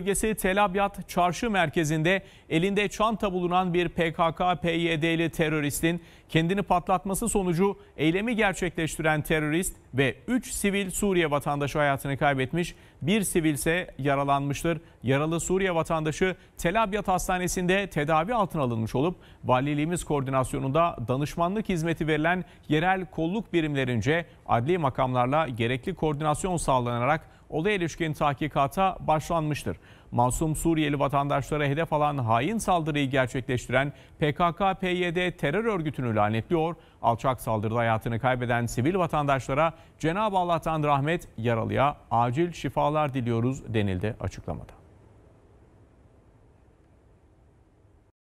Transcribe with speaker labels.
Speaker 1: bölgesi Tel Abyad çarşı merkezinde elinde çanta bulunan bir PKK-PYD'li teröristin kendini patlatması sonucu eylemi gerçekleştiren terörist ve 3 sivil Suriye vatandaşı hayatını kaybetmiş, bir sivil ise yaralanmıştır. Yaralı Suriye vatandaşı Tel Abyad Hastanesi'nde tedavi altına alınmış olup valiliğimiz koordinasyonunda danışmanlık hizmeti verilen yerel kolluk birimlerince adli makamlarla gerekli koordinasyon sağlanarak olaya ilişkin tahkikata başlanmıştır. Masum Suriyeli vatandaşlara hedef alan hain saldırıyı gerçekleştiren PKK-PYD terör örgütünü lanetliyor. Alçak saldırıda hayatını kaybeden sivil vatandaşlara Cenab-ı Allah'tan rahmet, yaralıya acil şifalar diliyoruz denildi açıklamada.